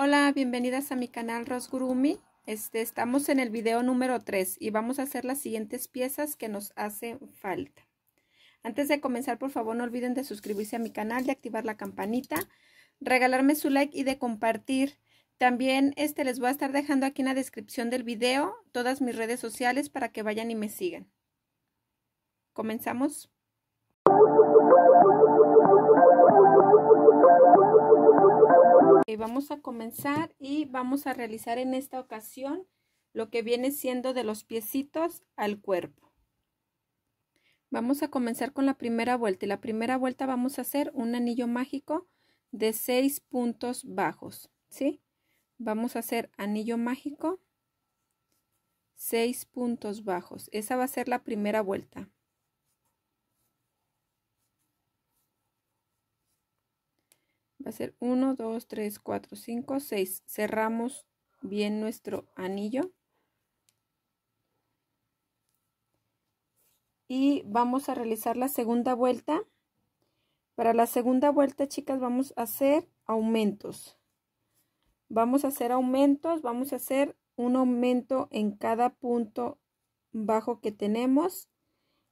Hola, bienvenidas a mi canal Rosgurumi. Este, estamos en el video número 3 y vamos a hacer las siguientes piezas que nos hacen falta. Antes de comenzar, por favor, no olviden de suscribirse a mi canal, de activar la campanita, regalarme su like y de compartir. También este, les voy a estar dejando aquí en la descripción del video todas mis redes sociales para que vayan y me sigan. ¿Comenzamos? vamos a comenzar y vamos a realizar en esta ocasión lo que viene siendo de los piecitos al cuerpo. Vamos a comenzar con la primera vuelta y la primera vuelta vamos a hacer un anillo mágico de 6 puntos bajos, ¿sí? Vamos a hacer anillo mágico, 6 puntos bajos. Esa va a ser la primera vuelta. Va a ser 1, 2, 3, 4, 5, 6. Cerramos bien nuestro anillo. Y vamos a realizar la segunda vuelta. Para la segunda vuelta, chicas, vamos a hacer aumentos. Vamos a hacer aumentos, vamos a hacer un aumento en cada punto bajo que tenemos.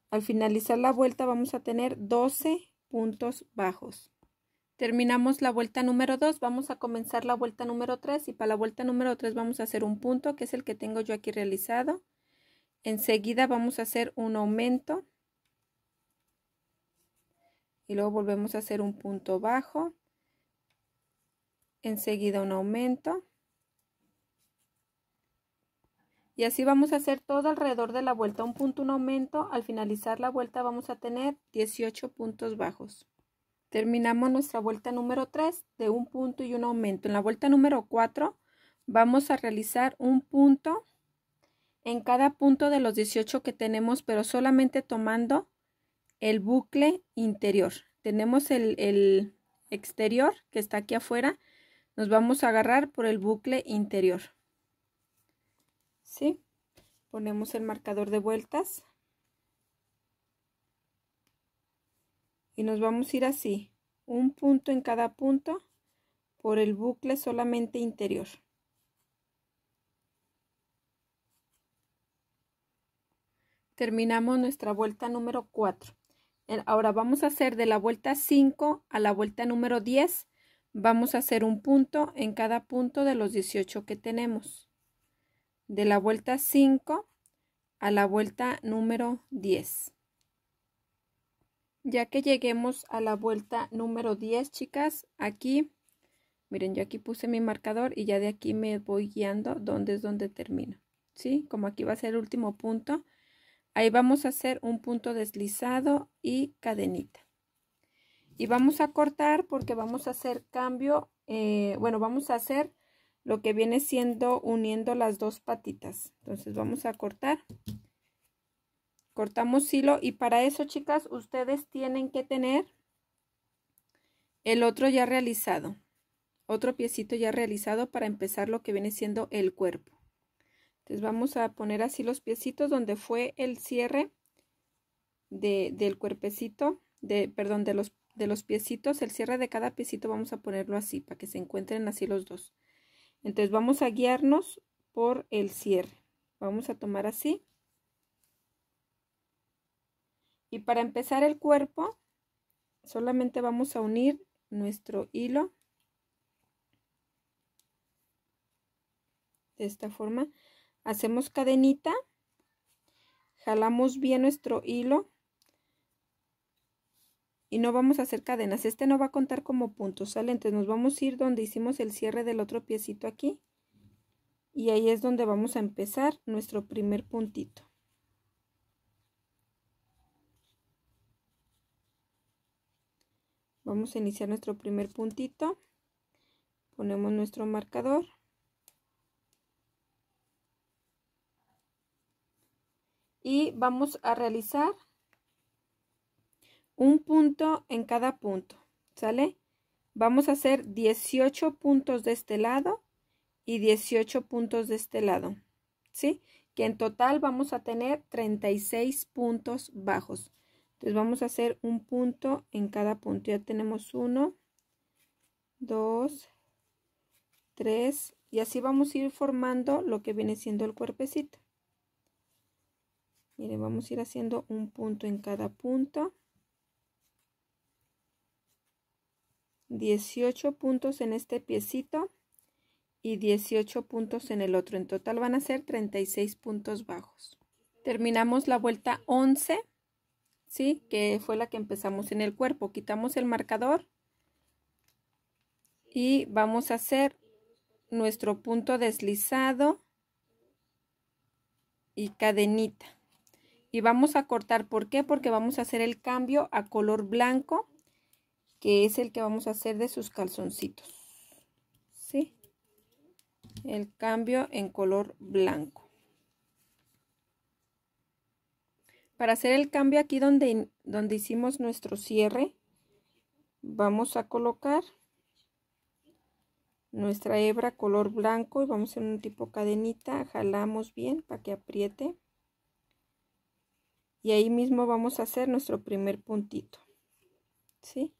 Al finalizar la vuelta vamos a tener 12 puntos bajos. Terminamos la vuelta número 2, vamos a comenzar la vuelta número 3 y para la vuelta número 3 vamos a hacer un punto que es el que tengo yo aquí realizado. Enseguida vamos a hacer un aumento y luego volvemos a hacer un punto bajo. Enseguida un aumento. Y así vamos a hacer todo alrededor de la vuelta, un punto, un aumento. Al finalizar la vuelta vamos a tener 18 puntos bajos. Terminamos nuestra vuelta número 3 de un punto y un aumento. En la vuelta número 4 vamos a realizar un punto en cada punto de los 18 que tenemos, pero solamente tomando el bucle interior. Tenemos el, exterior que está aquí afuera, nos vamos a agarrar por el bucle interior. ¿Sí? Ponemos el marcador de vueltas y nos vamos a ir así, un punto en cada punto por el bucle solamente interior. Terminamos nuestra vuelta número 4. Ahora vamos a hacer de la vuelta 5 a la vuelta número 10. Vamos a hacer un punto en cada punto de los 18 que tenemos. De la vuelta 5 a la vuelta número 10 ya que lleguemos a la vuelta número 10 chicas aquí miren yo aquí puse mi marcador y ya de aquí me voy guiando dónde es donde termino ¿sí? como aquí va a ser el último punto ahí vamos a hacer un punto deslizado y cadenita y vamos a cortar porque vamos a hacer cambio eh, bueno vamos a hacer lo que viene siendo uniendo las dos patitas entonces vamos a cortar cortamos hilo y para eso chicas ustedes tienen que tener el otro ya realizado otro piecito ya realizado para empezar lo que viene siendo el cuerpo entonces vamos a poner así los piecitos donde fue el cierre del cuerpecito de perdón de los de los piecitos el cierre de cada piecito vamos a ponerlo así para que se encuentren así los dos entonces vamos a guiarnos por el cierre vamos a tomar así y para empezar el cuerpo, solamente vamos a unir nuestro hilo de esta forma. Hacemos cadenita, jalamos bien nuestro hilo y no vamos a hacer cadenas. Este no va a contar como puntos, ¿sale? Entonces nos vamos a ir donde hicimos el cierre del otro piecito aquí. Y ahí es donde vamos a empezar nuestro primer puntito. Vamos a iniciar nuestro primer puntito. Ponemos nuestro marcador. Y vamos a realizar un punto en cada punto, ¿sale? Vamos a hacer 18 puntos de este lado y 18 puntos de este lado, ¿sí? Que en total vamos a tener 36 puntos bajos. Entonces vamos a hacer un punto en cada punto. Ya tenemos uno, dos, tres y así vamos a ir formando lo que viene siendo el cuerpecito. Miren, vamos a ir haciendo un punto en cada punto. 18 puntos en este piecito y 18 puntos en el otro. En total van a ser 36 puntos bajos. Terminamos la vuelta 11. ¿sí? Que fue la que empezamos en el cuerpo. Quitamos el marcador y vamos a hacer nuestro punto deslizado y cadenita. Y vamos a cortar, ¿por qué? Porque vamos a hacer el cambio a color blanco, que es el que vamos a hacer de sus calzoncitos. ¿Sí? El cambio en color blanco. Para hacer el cambio aquí donde, donde hicimos nuestro cierre, vamos a colocar nuestra hebra color blanco y vamos a hacer un tipo cadenita, jalamos bien para que apriete. Y ahí mismo vamos a hacer nuestro primer puntito. ¿Sí?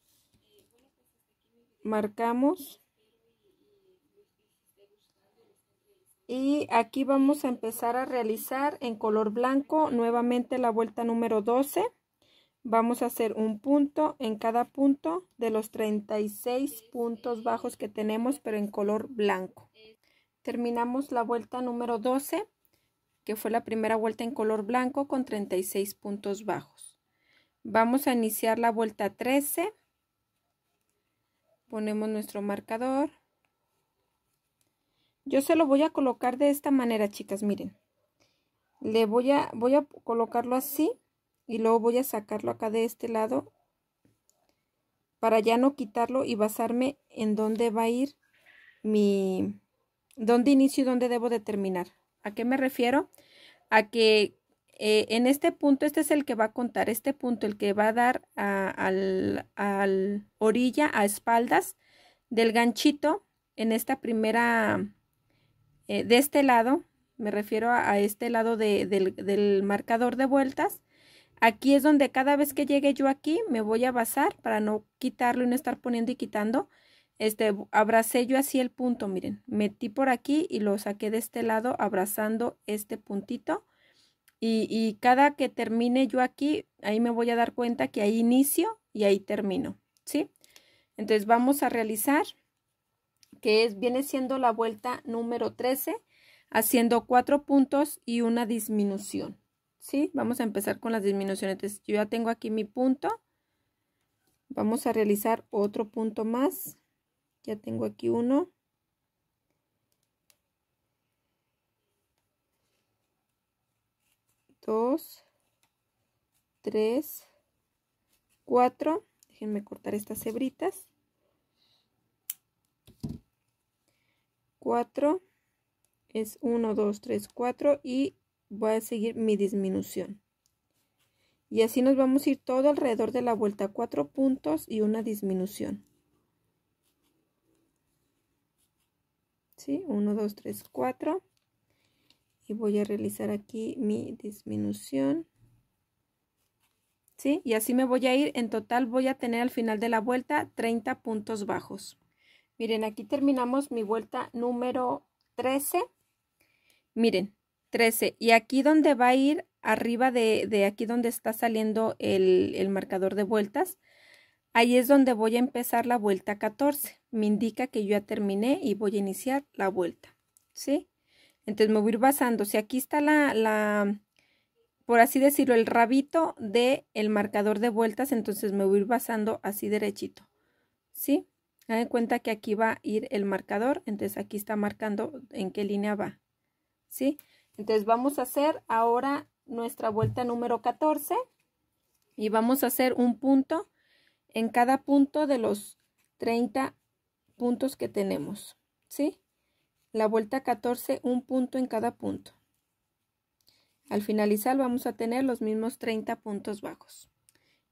Marcamos y aquí vamos a empezar a realizar en color blanco nuevamente la vuelta número 12 vamos a hacer un punto en cada punto de los 36 puntos bajos que tenemos pero en color blanco terminamos la vuelta número 12 que fue la primera vuelta en color blanco con 36 puntos bajos vamos a iniciar la vuelta 13 ponemos nuestro marcador yo se lo voy a colocar de esta manera, chicas, miren. Le voy a, voy a colocarlo así y luego voy a sacarlo acá de este lado para ya no quitarlo y basarme en dónde va a ir mi, dónde inicio y dónde debo de terminar. ¿A qué me refiero? A que eh, en este punto, este es el que va a contar, este punto, el que va a dar a, al, al, orilla, a espaldas del ganchito en esta primera eh, de este lado, me refiero a, este lado del, del marcador de vueltas, aquí es donde cada vez que llegue yo aquí me voy a basar para no quitarlo y no estar poniendo y quitando. Este, abracé yo así el punto, miren, metí por aquí y lo saqué de este lado abrazando este puntito. Y, cada que termine yo aquí, ahí me voy a dar cuenta que ahí inicio y ahí termino, ¿sí? Entonces vamos a realizar que es, viene siendo la vuelta número 13, haciendo cuatro puntos y una disminución. ¿Sí? Vamos a empezar con las disminuciones. yo ya tengo aquí mi punto. Vamos a realizar otro punto más. Ya tengo aquí uno. Dos, tres, cuatro. Déjenme cortar estas hebritas. 4 es 1, 2, 3, 4 y voy a seguir mi disminución. Y así nos vamos a ir todo alrededor de la vuelta, 4 puntos y una disminución. ¿Sí? 1, 2, 3, 4. Y voy a realizar aquí mi disminución. ¿Sí? Y así me voy a ir. En total voy a tener al final de la vuelta 30 puntos bajos. Miren, aquí terminamos mi vuelta número 13. Miren, 13. Y aquí donde va a ir, arriba de, aquí donde está saliendo el, marcador de vueltas, ahí es donde voy a empezar la vuelta 14. Me indica que yo ya terminé y voy a iniciar la vuelta. ¿Sí? Entonces me voy a ir basando. Si aquí está la, por así decirlo, el rabito del el marcador de vueltas, entonces me voy a ir basando así derechito. ¿Sí? Hagan en cuenta que aquí va a ir el marcador, entonces aquí está marcando en qué línea va. ¿Sí? Entonces vamos a hacer ahora nuestra vuelta número 14 y vamos a hacer un punto en cada punto de los 30 puntos que tenemos. ¿Sí? La vuelta 14, un punto en cada punto. Al finalizar vamos a tener los mismos 30 puntos bajos.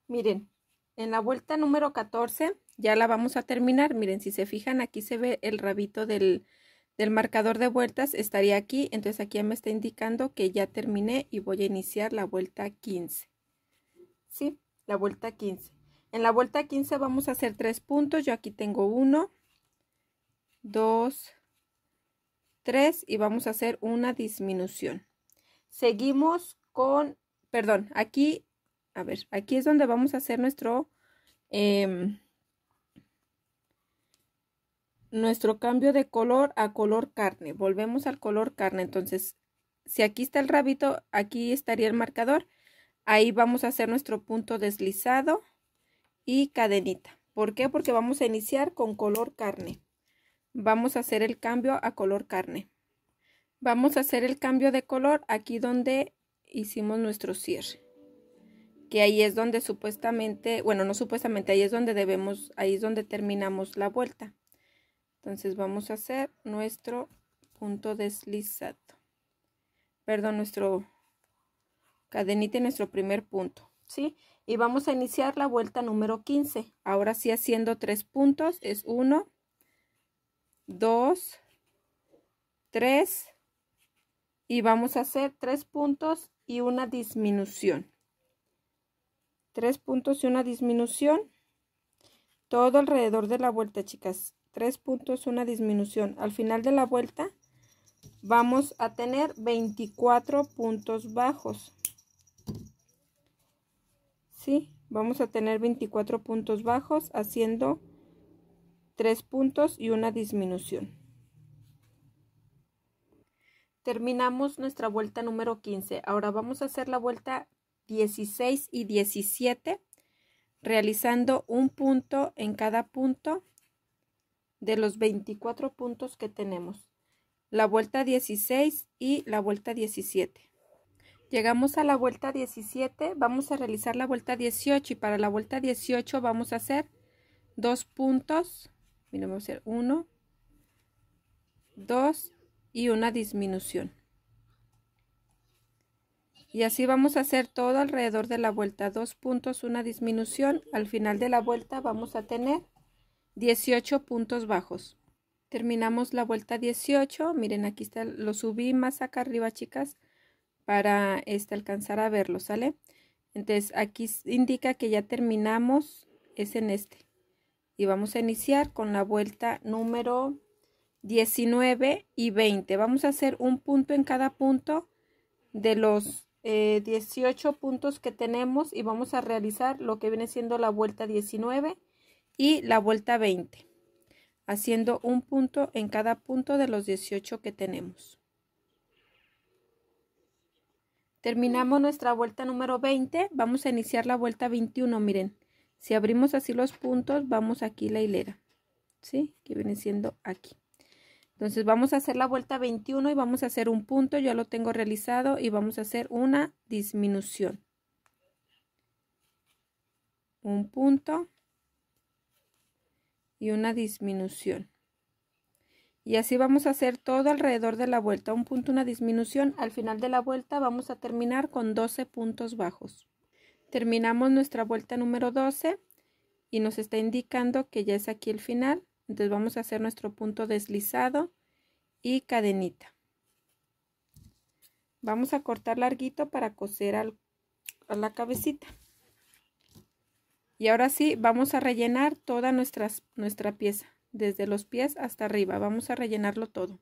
Miren, en la vuelta número 14 ya la vamos a terminar. Miren, si se fijan, aquí se ve el rabito del, marcador de vueltas. Estaría aquí, entonces aquí me está indicando que ya terminé y voy a iniciar la vuelta 15. ¿Sí? La vuelta 15. En la vuelta 15 vamos a hacer tres puntos. Yo aquí tengo uno, dos, tres y vamos a hacer una disminución. Seguimos con, perdón, aquí, a ver, aquí es donde vamos a hacer nuestro... Em, nuestro cambio de color a color carne. Volvemos al color carne. Entonces, si aquí está el rabito, aquí estaría el marcador. Ahí vamos a hacer nuestro punto deslizado y cadenita. ¿Por qué? Porque vamos a iniciar con color carne. Vamos a hacer el cambio a color carne. Vamos a hacer el cambio de color aquí donde hicimos nuestro cierre. Que ahí es donde supuestamente, bueno, no supuestamente, ahí es donde debemos, ahí es donde terminamos la vuelta. Entonces vamos a hacer nuestro punto deslizado. Perdón, nuestro cadenita nuestro primer punto, ¿sí? Y vamos a iniciar la vuelta número 15. Ahora sí haciendo tres puntos, es 1, 2, 3 y vamos a hacer tres puntos y una disminución. Tres puntos y una disminución. Todo alrededor de la vuelta, chicas tres puntos, una disminución. Al final de la vuelta vamos a tener 24 puntos bajos. ¿Sí? Vamos a tener 24 puntos bajos haciendo tres puntos y una disminución. Terminamos nuestra vuelta número 15. Ahora vamos a hacer la vuelta 16 y 17 realizando un punto en cada punto de los 24 puntos que tenemos. La vuelta 16 y la vuelta 17. Llegamos a la vuelta 17, vamos a realizar la vuelta 18 y para la vuelta 18 vamos a hacer dos puntos. Miren, vamos a hacer 1, 2 y una disminución. Y así vamos a hacer todo alrededor de la vuelta. Dos puntos, una disminución. Al final de la vuelta vamos a tener 18 puntos bajos. Terminamos la vuelta 18. Miren, aquí está, lo subí más acá arriba, chicas, para este, alcanzar a verlo, ¿sale? Entonces, aquí indica que ya terminamos, es en este. Y vamos a iniciar con la vuelta número 19 y 20. Vamos a hacer un punto en cada punto de los 18 eh, puntos que tenemos y vamos a realizar lo que viene siendo la vuelta 19 y la vuelta 20, haciendo un punto en cada punto de los 18 que tenemos. Terminamos nuestra vuelta número 20, vamos a iniciar la vuelta 21, miren. Si abrimos así los puntos, vamos aquí la hilera, ¿sí? Que viene siendo aquí. Entonces vamos a hacer la vuelta 21 y vamos a hacer un punto, ya lo tengo realizado y vamos a hacer una disminución. Un punto, y una disminución. Y así vamos a hacer todo alrededor de la vuelta, un punto, una disminución. Al final de la vuelta vamos a terminar con 12 puntos bajos. Terminamos nuestra vuelta número 12 y nos está indicando que ya es aquí el final. Entonces vamos a hacer nuestro punto deslizado y cadenita. Vamos a cortar larguito para coser al, a la cabecita. Y ahora sí, vamos a rellenar toda nuestra, nuestra pieza, desde los pies hasta arriba, vamos a rellenarlo todo.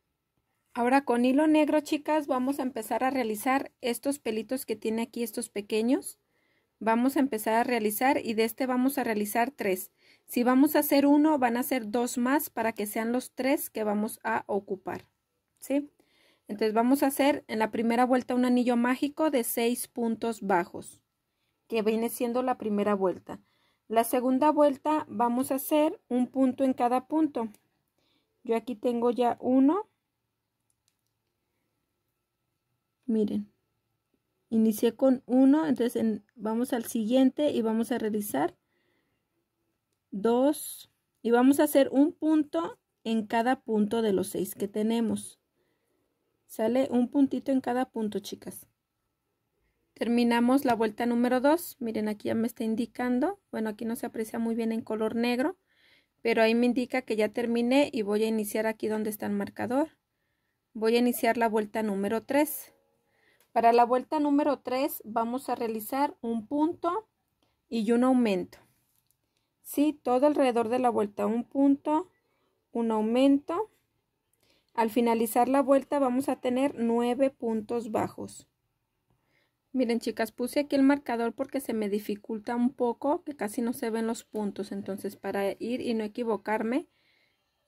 Ahora con hilo negro, chicas, vamos a empezar a realizar estos pelitos que tiene aquí, estos pequeños. Vamos a empezar a realizar y de este vamos a realizar tres. Si vamos a hacer uno, van a ser dos más para que sean los tres que vamos a ocupar. ¿Sí? Entonces vamos a hacer en la primera vuelta un anillo mágico de seis puntos bajos, que viene siendo la primera vuelta. La segunda vuelta vamos a hacer un punto en cada punto. Yo aquí tengo ya uno. Miren, inicié con uno, entonces vamos al siguiente y vamos a realizar dos. Y vamos a hacer un punto en cada punto de los seis que tenemos. Sale un puntito en cada punto, chicas. Terminamos la vuelta número 2. Miren, aquí ya me está indicando. Bueno, aquí no se aprecia muy bien en color negro. Pero ahí me indica que ya terminé y voy a iniciar aquí donde está el marcador. Voy a iniciar la vuelta número 3. Para la vuelta número 3 vamos a realizar un punto y un aumento. Sí, todo alrededor de la vuelta un punto, un aumento. Al finalizar la vuelta vamos a tener 9 puntos bajos. Miren chicas, puse aquí el marcador porque se me dificulta un poco, que casi no se ven los puntos. Entonces para ir y no equivocarme,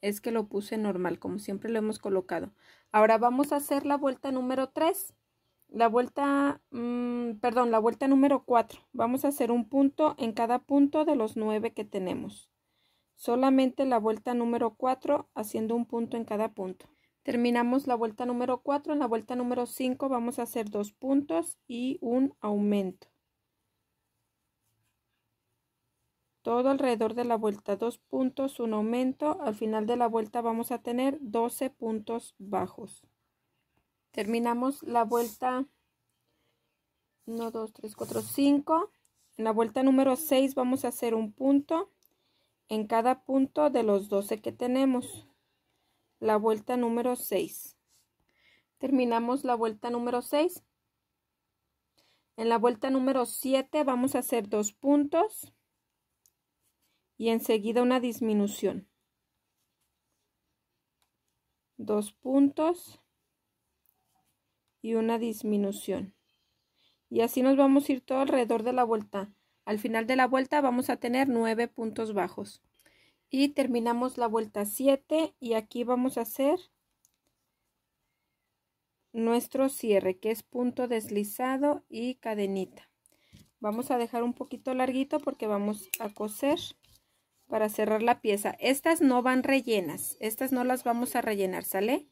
es que lo puse normal, como siempre lo hemos colocado. Ahora vamos a hacer la vuelta número 3. La vuelta, mm, perdón, la vuelta número 4. Vamos a hacer un punto en cada punto de los 9 que tenemos. Solamente la vuelta número 4 haciendo un punto en cada punto. Terminamos la vuelta número 4. En la vuelta número 5 vamos a hacer dos puntos y un aumento. Todo alrededor de la vuelta, dos puntos, un aumento. Al final de la vuelta vamos a tener 12 puntos bajos. Terminamos la vuelta 1, 2, 3, 4, 5. En la vuelta número 6 vamos a hacer un punto en cada punto de los 12 que tenemos la vuelta número 6. Terminamos la vuelta número 6. En la vuelta número 7 vamos a hacer dos puntos y enseguida una disminución. Dos puntos y una disminución. Y así nos vamos a ir todo alrededor de la vuelta. Al final de la vuelta vamos a tener nueve puntos bajos y terminamos la vuelta 7 y aquí vamos a hacer nuestro cierre que es punto deslizado y cadenita vamos a dejar un poquito larguito porque vamos a coser para cerrar la pieza estas no van rellenas estas no las vamos a rellenar sale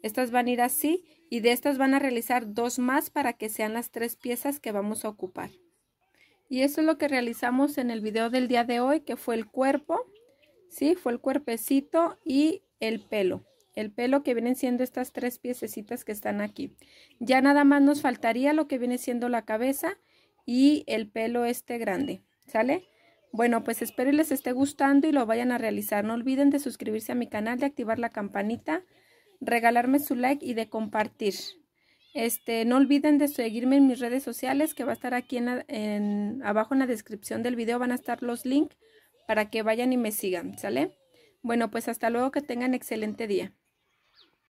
estas van a ir así y de estas van a realizar dos más para que sean las tres piezas que vamos a ocupar y eso es lo que realizamos en el video del día de hoy que fue el cuerpo ¿sí? Fue el cuerpecito y el pelo. El pelo que vienen siendo estas tres piececitas que están aquí. Ya nada más nos faltaría lo que viene siendo la cabeza y el pelo este grande, ¿sale? Bueno, pues espero y les esté gustando y lo vayan a realizar. No olviden de suscribirse a mi canal, de activar la campanita, regalarme su like y de compartir. Este, no olviden de seguirme en mis redes sociales que va a estar aquí abajo en la descripción del video van a estar los links para que vayan y me sigan, ¿sale? Bueno, pues hasta luego, que tengan excelente día.